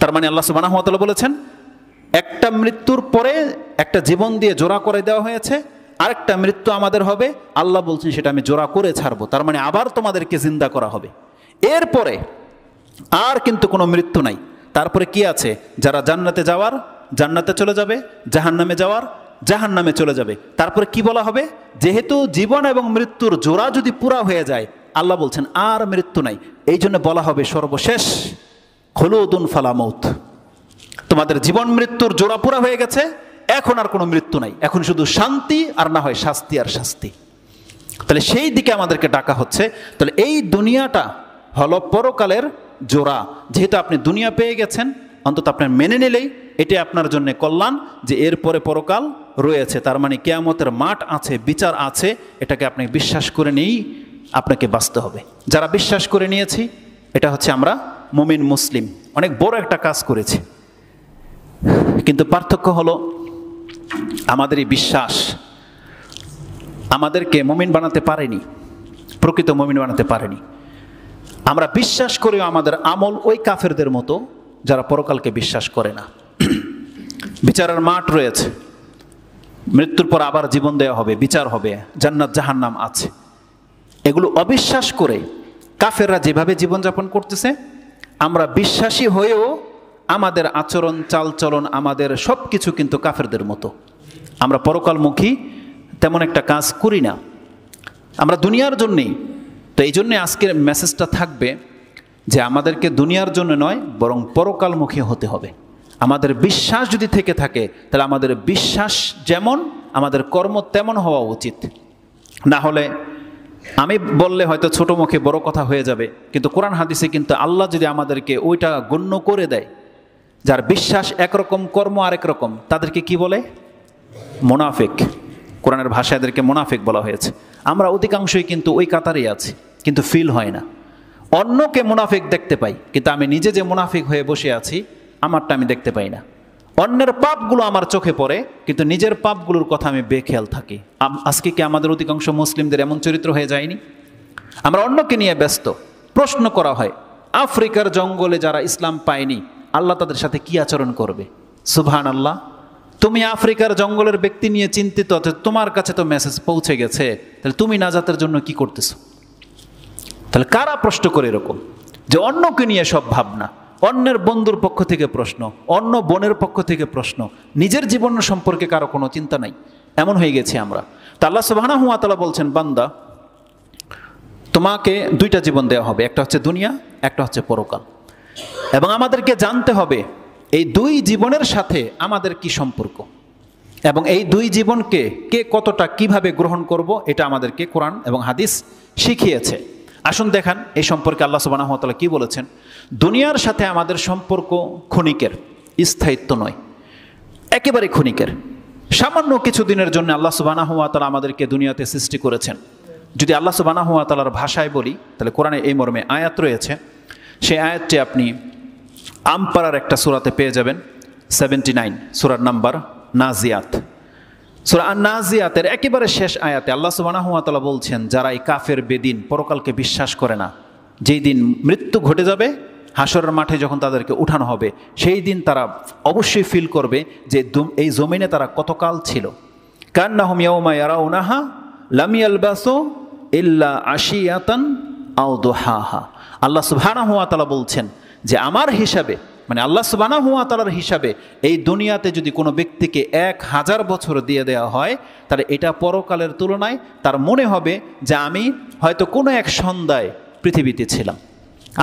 তার মানে আল্লাহ সুবাহ বলেছেন একটা মৃত্যুর পরে একটা জীবন দিয়ে জোড়া করে দেওয়া হয়েছে আরেকটা মৃত্যু আমাদের হবে আল্লাহ বলছেন সেটা আমি জোড়া করে ছাড়বো তার মানে আবার তোমাদেরকে জিন্দা করা হবে এরপরে আর কিন্তু কোনো মৃত্যু নাই তারপরে কি আছে যারা জান্নাতে যাওয়ার জান্নাতে চলে যাবে জাহান নামে যাওয়ার জাহান নামে চলে যাবে তারপরে কি বলা হবে যেহেতু জীবন এবং মৃত্যুর জোড়া যদি পুরা হয়ে যায় আল্লাহ বলছেন আর মৃত্যু নাই এই জন্য বলা হবে সর্বশেষ হলুদুন ফালামৌত তোমাদের জীবন মৃত্যুর জোড়াপোড়া হয়ে গেছে এখন আর কোনো মৃত্যু নাই এখন শুধু শান্তি আর না হয় শাস্তি আর শাস্তি তাহলে সেই দিকে আমাদেরকে ডাকা হচ্ছে তাহলে এই দুনিয়াটা হলো পরকালের জোড়া যেহেতু আপনি দুনিয়া পেয়ে গেছেন অন্তত আপনার মেনে নিলেই এটা আপনার জন্য কল্যাণ যে এরপরে পরকাল রয়েছে তার মানে কেয়ামতের মাঠ আছে বিচার আছে এটাকে আপনি বিশ্বাস করে নিয়েই আপনাকে বাঁচতে হবে যারা বিশ্বাস করে নিয়েছি এটা হচ্ছে আমরা মোমিন মুসলিম অনেক বড় একটা কাজ করেছে কিন্তু পার্থক্য হলো আমাদের এই বিশ্বাস আমাদেরকে মুমিন বানাতে পারেনি প্রকৃত মুমিন বানাতে পারেনি আমরা বিশ্বাস করেও আমাদের আমল ওই কাফেরদের মতো যারা পরকালকে বিশ্বাস করে না বিচারের মাঠ রয়েছে মৃত্যুর পর আবার জীবন দেওয়া হবে বিচার হবে জান্নাত জাহান্নাম আছে এগুলো অবিশ্বাস করে কাফেররা যেভাবে জীবনযাপন করতেছে আমরা বিশ্বাসী হয়েও আমাদের আচরণ চালচলন আমাদের সব কিছু কিন্তু কাফেরদের মতো আমরা পরকালমুখী তেমন একটা কাজ করি না আমরা দুনিয়ার জন্যেই তো এই জন্যে আজকের মেসেজটা থাকবে যে আমাদেরকে দুনিয়ার জন্য নয় বরং পরকালমুখী হতে হবে আমাদের বিশ্বাস যদি থেকে থাকে তাহলে আমাদের বিশ্বাস যেমন আমাদের কর্ম তেমন হওয়া উচিত না হলে আমি বললে হয়তো ছোট মুখে বড় কথা হয়ে যাবে কিন্তু কোরআন হাদিসে কিন্তু আল্লাহ যদি আমাদেরকে ওইটা গণ্য করে দেয় যার বিশ্বাস একরকম কর্ম আরেক রকম তাদেরকে কি বলে মোনাফেক কোরআনের ভাষায় এদেরকে মোনাফেক বলা হয়েছে আমরা অধিকাংশই কিন্তু ওই কাতারেই আছি কিন্তু ফিল হয় না অন্যকে মুনাফিক দেখতে পাই কিন্তু আমি নিজে যে মুনাফিক হয়ে বসে আছি আমারটা আমি দেখতে পাই না অন্যের পাপগুলো আমার চোখে পড়ে কিন্তু নিজের পাপগুলোর কথা আমি বেখেয়াল থাকি আজকে কি আমাদের অধিকাংশ মুসলিমদের এমন চরিত্র হয়ে যায়নি আমরা অন্যকে নিয়ে ব্যস্ত প্রশ্ন করা হয় আফ্রিকার জঙ্গলে যারা ইসলাম পায়নি আল্লাহ তাদের সাথে কি আচরণ করবে সুভান আল্লাহ তুমি আফ্রিকার জঙ্গলের ব্যক্তি নিয়ে চিন্তিত তোমার কাছে তো মেসেজ পৌঁছে গেছে তাহলে তুমি নাজাতের জন্য কি করতেছো তাহলে কারা প্রশ্ন করে এরকম যে অন্যকে নিয়ে সব ভাবনা অন্যের বন্ধুর পক্ষ থেকে প্রশ্ন অন্য বোনের পক্ষ থেকে প্রশ্ন নিজের জীবন সম্পর্কে কারো কোনো চিন্তা নাই এমন হয়ে গেছি আমরা তা আল্লাহ সুবাহানা বলছেন বান্দা তোমাকে দুইটা জীবন দেওয়া হবে একটা হচ্ছে দুনিয়া একটা হচ্ছে পরকাল এবং আমাদেরকে জানতে হবে এই দুই জীবনের সাথে আমাদের কি সম্পর্ক এবং এই দুই জীবনকে কে কতটা কিভাবে গ্রহণ করব এটা আমাদেরকে কোরআন এবং হাদিস শিখিয়েছে আসুন দেখান এই সম্পর্কে আল্লাহ সুবাহ কি বলেছেন দুনিয়ার সাথে আমাদের সম্পর্ক ক্ষণিকের স্থায়িত্ব নয় একেবারে ক্ষণিকের সামান্য কিছুদিনের জন্য আল্লাহ সুবাহ তালা আমাদেরকে দুনিয়াতে সৃষ্টি করেছেন যদি আল্লাহ সুবাহ তালার ভাষায় বলি তাহলে কোরআনে এই মর্মে আয়াত রয়েছে সেই আয়াতটি আপনি আমপাড়ার একটা সুরাতে পেয়ে যাবেন সেভেন্টি নাইন সুরার নাম্বার নাজিয়াত সুরা নাজিয়াতের একেবারে শেষ আয়াতে আল্লাহ সুবানাহাতলা বলছেন যারা এই কাফের বেদিন পরকালকে বিশ্বাস করে না যেই দিন মৃত্যু ঘটে যাবে হাসরের মাঠে যখন তাদেরকে উঠানো হবে সেই দিন তারা অবশ্যই ফিল করবে যে এই জমিনে তারা কতকাল ছিল কান্না ইয়াউমা ইয়ারাউনাহা লামি আলবাসো ইল্লা আশিয়াতান আও দোহাহা আল্লাহ সুবহানা হুয়া তালা বলছেন যে আমার হিসাবে মানে আল্লাহ সুবানা হুয়া তালার হিসাবে এই দুনিয়াতে যদি কোনো ব্যক্তিকে এক হাজার বছর দিয়ে দেওয়া হয় তাহলে এটা পরকালের তুলনায় তার মনে হবে যে আমি হয়তো কোনো এক সন্ধ্যায় পৃথিবীতে ছিলাম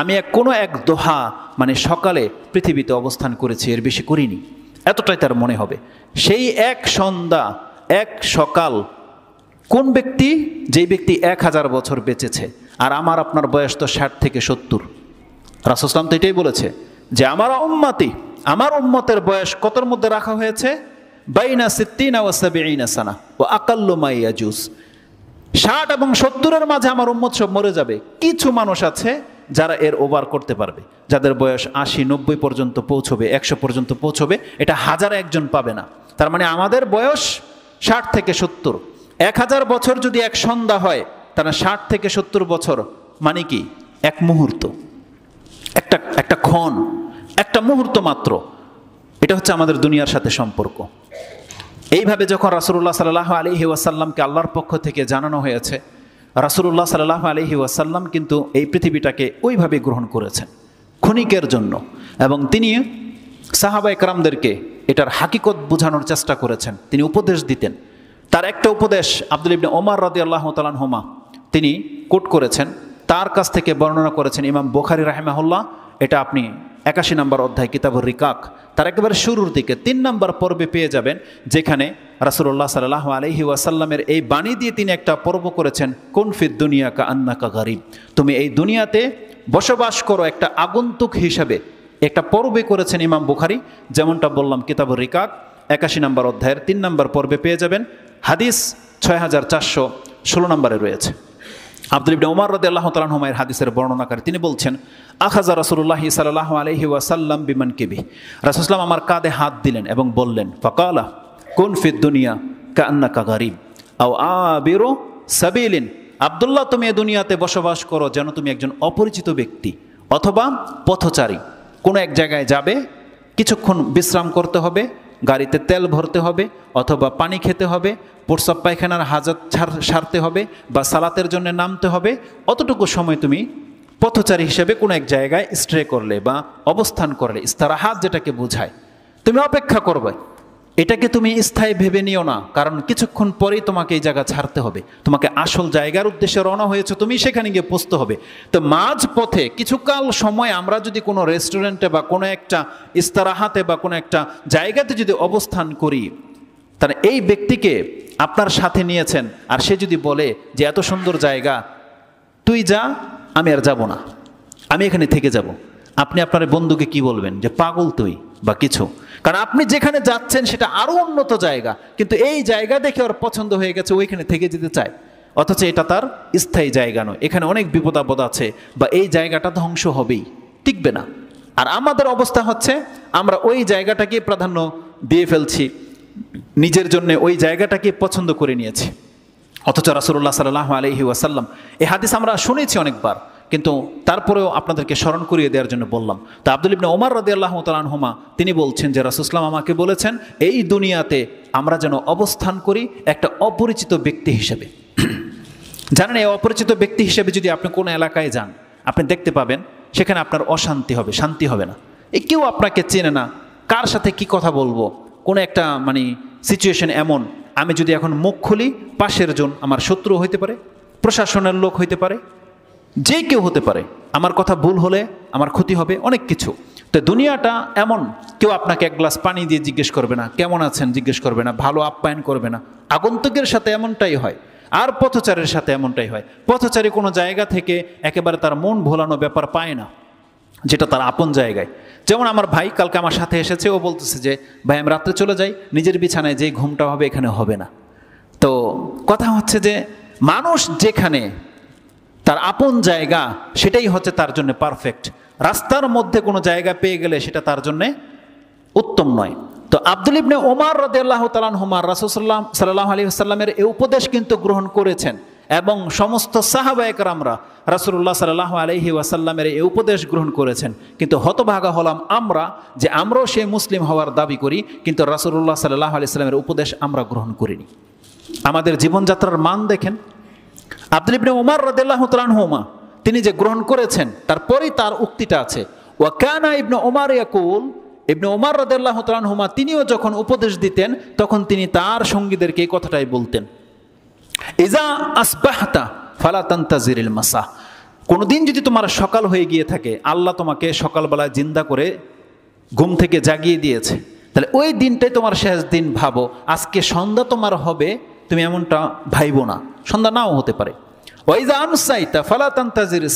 আমি এক কোনো এক দোহা মানে সকালে পৃথিবীতে অবস্থান করেছি এর বেশি করিনি এতটাই তার মনে হবে সেই এক সন্ধ্যা এক সকাল কোন ব্যক্তি যেই ব্যক্তি এক হাজার বছর বেঁচেছে আর আমার আপনার বয়স তো ষাট থেকে সত্তর রাসুসলাম তো এটাই বলেছে যে আমার উম্মাতি আমার উম্মতের বয়স কতর মধ্যে রাখা হয়েছে বাইনা সিদ্দিন সানা ও আকাল্লুমাইয়া জুস ষাট এবং সত্তরের মাঝে আমার উম্মত সব মরে যাবে কিছু মানুষ আছে যারা এর ওভার করতে পারবে যাদের বয়স আশি নব্বই পর্যন্ত পৌঁছবে একশো পর্যন্ত পৌঁছবে এটা হাজার একজন পাবে না তার মানে আমাদের বয়স ষাট থেকে সত্তর এক হাজার বছর যদি এক সন্ধ্যা হয় তারা মানে ষাট থেকে সত্তর বছর মানে কি এক মুহূর্ত একটা একটা ক্ষণ একটা মুহূর্ত মাত্র এটা হচ্ছে আমাদের দুনিয়ার সাথে সম্পর্ক এইভাবে যখন রাসুল্লাহ সাল্লাহ আলী ওয়াসাল্লামকে আল্লাহর পক্ষ থেকে জানানো হয়েছে রাসুল্লাহ সাল্লাহ আলহি ওয়াসাল্লাম কিন্তু এই পৃথিবীটাকে ওইভাবে গ্রহণ করেছেন ক্ষণিকের জন্য এবং তিনি সাহাবা একরামদেরকে এটার হাকিকত বোঝানোর চেষ্টা করেছেন তিনি উপদেশ দিতেন তার একটা উপদেশ আব্দুল ইবনে ওমার রাদি আল্লাহ হোমা তিনি কোট করেছেন তার কাছ থেকে বর্ণনা করেছেন ইমাম বোখারি রাহেমাহুল্লাহ এটা আপনি একাশি নম্বর অধ্যায় কিতাবুর রিকাক তার একেবারে শুরুর দিকে তিন নম্বর পর্বে পেয়ে যাবেন যেখানে রাসুল্লাহ সাল্লাহ আলহি ওয়াসাল্লামের এই বাণী দিয়ে তিনি একটা পর্ব করেছেন কোনফির দুনিয়া কা আন্না কা গরিব তুমি এই দুনিয়াতে বসবাস করো একটা আগন্তুক হিসাবে একটা পর্বে করেছেন ইমাম বুখারি যেমনটা বললাম কিতাবুর রিকাক একাশি নম্বর অধ্যায়ের তিন নম্বর পর্বে পেয়ে যাবেন হাদিস ছয় হাজার চারশো ষোলো নম্বরে রয়েছে আব্দুল ইবনে ওমর রদে আল্লাহ তালাহমায়ের হাদিসের করে তিনি বলছেন আখাজা রাসুল্লাহি সাল্লাহ আলহি ওয়াসাল্লাম বিমান কেবি রাসুসলাম আমার কাঁধে হাত দিলেন এবং বললেন ফকালা কোন ফিদ দুনিয়া কান্না গারিব আও আবিরু সাবিলিন আবদুল্লাহ তুমি এ দুনিয়াতে বসবাস করো যেন তুমি একজন অপরিচিত ব্যক্তি অথবা পথচারী কোনো এক জায়গায় যাবে কিছুক্ষণ বিশ্রাম করতে হবে গাড়িতে তেল ভরতে হবে অথবা পানি খেতে হবে প্রসাব পায়খানার হাজত সারতে হবে বা সালাতের জন্য নামতে হবে অতটুকু সময় তুমি পথচারী হিসেবে কোনো এক জায়গায় স্ট্রে করলে বা অবস্থান করলে ইস্তারা হাত যেটাকে বোঝায় তুমি অপেক্ষা করবে এটাকে তুমি স্থায়ী ভেবে নিও না কারণ কিছুক্ষণ পরেই তোমাকে এই জায়গা ছাড়তে হবে তোমাকে আসল জায়গার উদ্দেশ্যে রওনা হয়েছে তুমি সেখানে গিয়ে পৌঁছতে হবে তো মাঝ পথে কিছুকাল সময় আমরা যদি কোনো রেস্টুরেন্টে বা কোনো একটা ইস্তারাহাতে বা কোনো একটা জায়গাতে যদি অবস্থান করি তাহলে এই ব্যক্তিকে আপনার সাথে নিয়েছেন আর সে যদি বলে যে এত সুন্দর জায়গা তুই যা আমি আর যাব না আমি এখানে থেকে যাব আপনি আপনার বন্ধুকে কি বলবেন যে পাগল তুই বা কিছু কারণ আপনি যেখানে যাচ্ছেন সেটা আরও উন্নত জায়গা কিন্তু এই জায়গা দেখে ওর পছন্দ হয়ে গেছে ওইখানে থেকে যেতে চায় অথচ এটা তার স্থায়ী জায়গা নয় এখানে অনেক বিপদ আপদ আছে বা এই জায়গাটা ধ্বংস হবেই টিকবে না আর আমাদের অবস্থা হচ্ছে আমরা ওই জায়গাটাকে প্রাধান্য দিয়ে ফেলছি নিজের জন্যে ওই জায়গাটাকে পছন্দ করে নিয়েছি অথচ রাসুল্লাহ সাল্লাহ আলহি ওয়াসাল্লাম এ হাদিস আমরা শুনেছি অনেকবার কিন্তু তারপরেও আপনাদেরকে স্মরণ করিয়ে দেওয়ার জন্য বললাম তো আব্দুল ইবনে ওমর রদি আল্লাহ তিনি বলছেন যে রাসুসলাম আমাকে বলেছেন এই দুনিয়াতে আমরা যেন অবস্থান করি একটা অপরিচিত ব্যক্তি হিসেবে জানেন এই অপরিচিত ব্যক্তি হিসেবে যদি আপনি কোনো এলাকায় যান আপনি দেখতে পাবেন সেখানে আপনার অশান্তি হবে শান্তি হবে না এ কেউ আপনাকে চেনে না কার সাথে কি কথা বলবো কোনো একটা মানে সিচুয়েশন এমন আমি যদি এখন মুখ খুলি পাশের জন আমার শত্রু হইতে পারে প্রশাসনের লোক হইতে পারে যে কেউ হতে পারে আমার কথা ভুল হলে আমার ক্ষতি হবে অনেক কিছু তো দুনিয়াটা এমন কেউ আপনাকে এক গ্লাস পানি দিয়ে জিজ্ঞেস করবে না কেমন আছেন জিজ্ঞেস করবে না ভালো আপ্যায়ন করবে না আগন্তুকের সাথে এমনটাই হয় আর পথচারের সাথে এমনটাই হয় পথচারী কোনো জায়গা থেকে একেবারে তার মন ভোলানো ব্যাপার পায় না যেটা তার আপন জায়গায় যেমন আমার ভাই কালকে আমার সাথে এসেছে ও বলতেছে যে ভাই আমি রাত্রে চলে যাই নিজের বিছানায় যে ঘুমটা হবে এখানে হবে না তো কথা হচ্ছে যে মানুষ যেখানে তার আপন জায়গা সেটাই হচ্ছে তার জন্য পারফেক্ট রাস্তার মধ্যে কোনো জায়গা পেয়ে গেলে সেটা তার জন্যে উত্তম নয় তো আব্দুল ইবনে ওমার রদে আল্লাহ তালান হুমার রাসুসাল্লাম সাল্লাহ আলী সাল্লামের এই উপদেশ কিন্তু গ্রহণ করেছেন এবং সমস্ত আমরা রাসুল্লাহ সাল্লাহ আলহি ওয়াসাল্লামের এই উপদেশ গ্রহণ করেছেন কিন্তু হতভাগা হলাম আমরা যে আমরাও সেই মুসলিম হওয়ার দাবি করি কিন্তু রাসুল্লাহ সাল্লাহ আলি সাল্লামের উপদেশ আমরা গ্রহণ করিনি আমাদের জীবনযাত্রার মান দেখেন আব্দুল ইবনে ওমর রদেল্লাহ তালহুমা তিনি যে গ্রহণ করেছেন তারপরেই তার উক্তিটা আছে কানা ইবনে ওমার ইয়াকুল ইবনে ওমার রদেল্লাহ তালহুমা তিনিও যখন উপদেশ দিতেন তখন তিনি তার সঙ্গীদেরকে এই কথাটাই বলতেন ইজা আসবাহতা ফালা তান্তাজিরিল মাসা কোনো দিন যদি তোমার সকাল হয়ে গিয়ে থাকে আল্লাহ তোমাকে সকালবেলায় জিন্দা করে ঘুম থেকে জাগিয়ে দিয়েছে তাহলে ওই দিনটাই তোমার শেষ দিন ভাবো আজকে সন্ধ্যা তোমার হবে তুমি এমনটা ভাইব না সন্ধ্যা নাও হতে পারে ওয়াইজা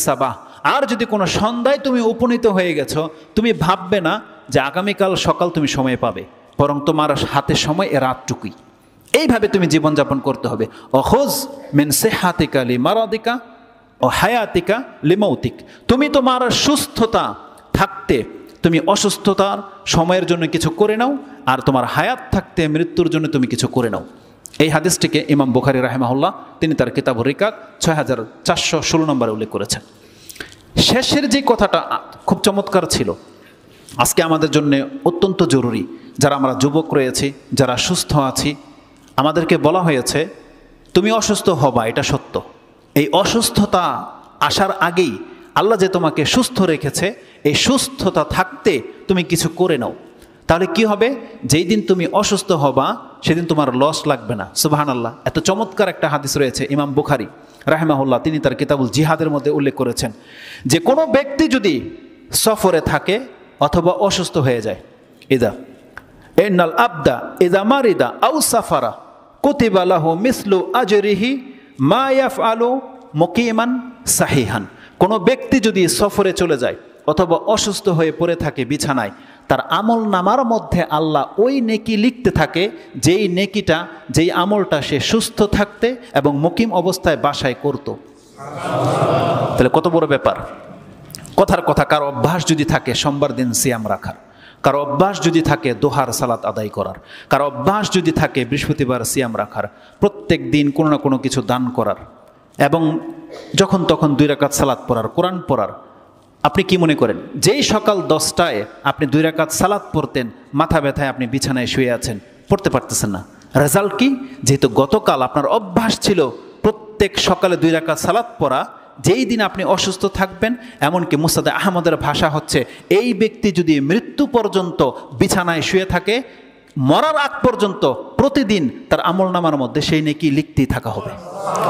সাবাহ আর যদি কোনো সন্ধ্যায় তুমি উপনীত হয়ে গেছো তুমি ভাববে না যে আগামীকাল সকাল তুমি সময় পাবে বরং তোমার হাতে সময় এ রাতটুকুই এইভাবে তুমি জীবনযাপন করতে হবে অহোজ মিন লি মারাদিকা ও হায়াতিকা লিমৌতিক তুমি তোমার সুস্থতা থাকতে তুমি অসুস্থতার সময়ের জন্য কিছু করে নাও আর তোমার হায়াত থাকতে মৃত্যুর জন্য তুমি কিছু করে নাও এই হাদিসটিকে ইমাম বুখারি রাহেমাহুল্লাহ তিনি তার কিতাব রিকাত ছয় হাজার চারশো ষোলো নম্বরে উল্লেখ করেছেন শেষের যে কথাটা খুব চমৎকার ছিল আজকে আমাদের জন্য অত্যন্ত জরুরি যারা আমরা যুবক রয়েছি যারা সুস্থ আছি আমাদেরকে বলা হয়েছে তুমি অসুস্থ হবা এটা সত্য এই অসুস্থতা আসার আগেই আল্লাহ যে তোমাকে সুস্থ রেখেছে এই সুস্থতা থাকতে তুমি কিছু করে নাও তাহলে কি হবে যেই দিন তুমি অসুস্থ হবা সেদিন তোমার লস লাগবে না সুবাহান আল্লাহ এত চমৎকার একটা হাদিস রয়েছে ইমাম বুখারি রাহেমাহুল্লাহ তিনি তার কিতাবুল জিহাদের মধ্যে উল্লেখ করেছেন যে কোনো ব্যক্তি যদি সফরে থাকে অথবা অসুস্থ হয়ে যায় ইদা এনাল আবদা ইদা মারিদা আউ সাফারা কুতিবালাহ মিসলু আজরিহি মায়াফ ইয়াফ আলু মকিমান সাহিহান কোনো ব্যক্তি যদি সফরে চলে যায় অথবা অসুস্থ হয়ে পড়ে থাকে বিছানায় তার আমল নামার মধ্যে আল্লাহ ওই নেকি লিখতে থাকে যেই নেকিটা যেই আমলটা সে সুস্থ থাকতে এবং মুকিম অবস্থায় বাসায় করত তাহলে কত বড় ব্যাপার কথার কথা কার অভ্যাস যদি থাকে সোমবার দিন সিয়াম রাখার কারো অভ্যাস যদি থাকে দোহার সালাত আদায় করার কারো অভ্যাস যদি থাকে বৃহস্পতিবার সিয়াম রাখার প্রত্যেক দিন কোনো না কোনো কিছু দান করার এবং যখন তখন দুই রাকাত সালাত পড়ার কোরআন পড়ার আপনি কি মনে করেন যেই সকাল দশটায় আপনি দুই রাকাত সালাদ পড়তেন মাথা ব্যথায় আপনি বিছানায় শুয়ে আছেন পড়তে পারতেছেন না রেজাল্ট কি যেহেতু গতকাল আপনার অভ্যাস ছিল প্রত্যেক সকালে দুই রাকাত সালাদ পড়া যেই দিন আপনি অসুস্থ থাকবেন এমনকি মুস্তাদ আহমদের ভাষা হচ্ছে এই ব্যক্তি যদি মৃত্যু পর্যন্ত বিছানায় শুয়ে থাকে মরার আগ পর্যন্ত প্রতিদিন তার আমল নামার মধ্যে সেই নেকি লিখতেই থাকা হবে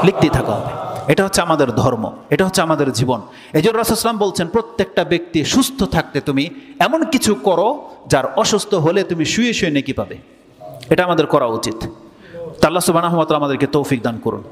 লিখতেই থাকা হবে এটা হচ্ছে আমাদের ধর্ম এটা হচ্ছে আমাদের জীবন এই জন্য রাসুসলাম বলছেন প্রত্যেকটা ব্যক্তি সুস্থ থাকতে তুমি এমন কিছু করো যার অসুস্থ হলে তুমি শুয়ে শুয়ে নেকি পাবে এটা আমাদের করা উচিত তাল্লা সুবাহ আমাদেরকে তৌফিক দান করুন